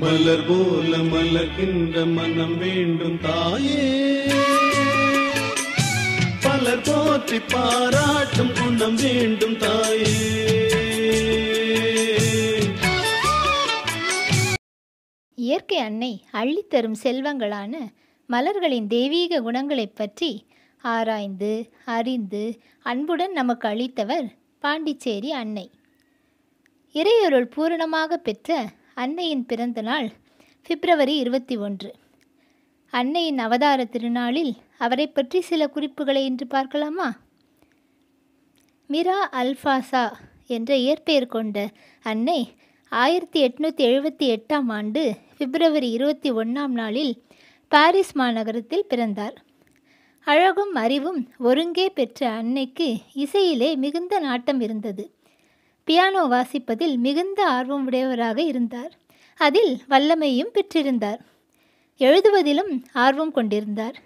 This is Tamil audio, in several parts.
மலர் போல மலர்கின்ற மனம் வேண்டும் தாயே பலர் போற்றி பாராட்டும் குணம் வேண்டும் தாயே இயற்கை அன்னை அள்ளித்தரும் செல்வங்களான மலர்களின் தெய்வீக குணங்களைப் பற்றி ஆராய்ந்து அறிந்து அன்புடன் நமக்கு அளித்தவர் பாண்டிச்சேரி அன்னை இறையொருள் பூரணமாக பெற்ற அன்னையின் பிறந்த நாள் பிப்ரவரி இருபத்தி ஒன்று அன்னையின் அவதார திருநாளில் அவரை பற்றி சில குறிப்புகளை இன்று பார்க்கலாமா மிரா அல்ஃபாசா என்ற இயற்பெயர் கொண்ட அன்னை ஆயிரத்தி எட்நூற்றி எழுபத்தி எட்டாம் ஆண்டு பிப்ரவரி இருபத்தி ஒன்றாம் நாளில் பாரிஸ் மாநகரத்தில் பிறந்தார் அழகும் அறிவும் ஒருங்கே பெற்ற அன்னைக்கு இசையிலே மிகுந்த நாட்டம் இருந்தது பியானோ வாசிப்பதில் மிகுந்த ஆர்வம் உடையவராக இருந்தார் அதில் வல்லமையும் பெற்றிருந்தார் எழுதுவதிலும் ஆர்வம் கொண்டிருந்தார்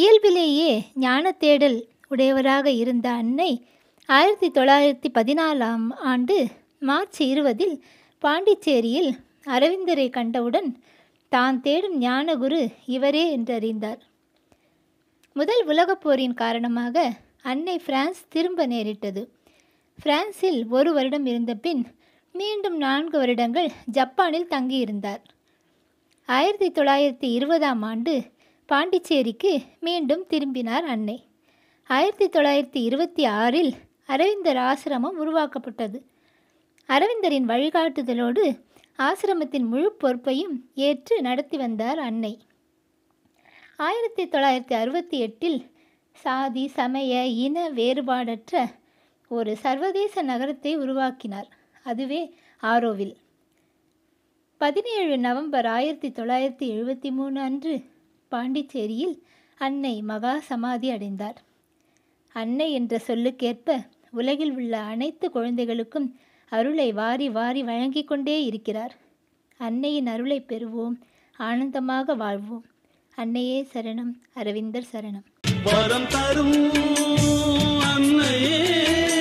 இயல்பிலேயே ஞான தேடல் உடையவராக இருந்த அன்னை ஆயிரத்தி தொள்ளாயிரத்தி பதினாலாம் ஆண்டு மார்ச் இருபதில் பாண்டிச்சேரியில் அரவிந்தரை கண்டவுடன் தான் தேடும் ஞானகுரு இவரே என்றறிந்தார் முதல் உலகப்போரின் காரணமாக அன்னை பிரான்ஸ் திரும்ப நேரிட்டது பிரான்சில் ஒரு வருடம் இருந்த பின் மீண்டும் நான்கு வருடங்கள் ஜப்பானில் தங்கியிருந்தார் ஆயிரத்தி தொள்ளாயிரத்தி இருபதாம் ஆண்டு பாண்டிச்சேரிக்கு மீண்டும் திரும்பினார் அன்னை ஆயிரத்தி தொள்ளாயிரத்தி இருபத்தி ஆறில் அரவிந்தர் ஆசிரமம் உருவாக்கப்பட்டது அரவிந்தரின் வழிகாட்டுதலோடு ஆசிரமத்தின் முழு பொறுப்பையும் ஏற்று நடத்தி வந்தார் அன்னை ஆயிரத்தி தொள்ளாயிரத்தி அறுபத்தி எட்டில் சாதி சமய இன வேறுபாடற்ற ஒரு சர்வதேச நகரத்தை உருவாக்கினார் அதுவே ஆரோவில் பதினேழு நவம்பர் ஆயிரத்தி தொள்ளாயிரத்தி எழுபத்தி மூணு அன்று பாண்டிச்சேரியில் அன்னை மகா சமாதி அடைந்தார் அன்னை என்ற சொல்லுக்கேற்ப உலகில் உள்ள அனைத்து குழந்தைகளுக்கும் அருளை வாரி வாரி வழங்கி கொண்டே இருக்கிறார் அன்னையின் அருளை பெறுவோம் ஆனந்தமாக வாழ்வோம் அன்னையே சரணம் அரவிந்தர் சரணம் வரம் தரும் அன்னையே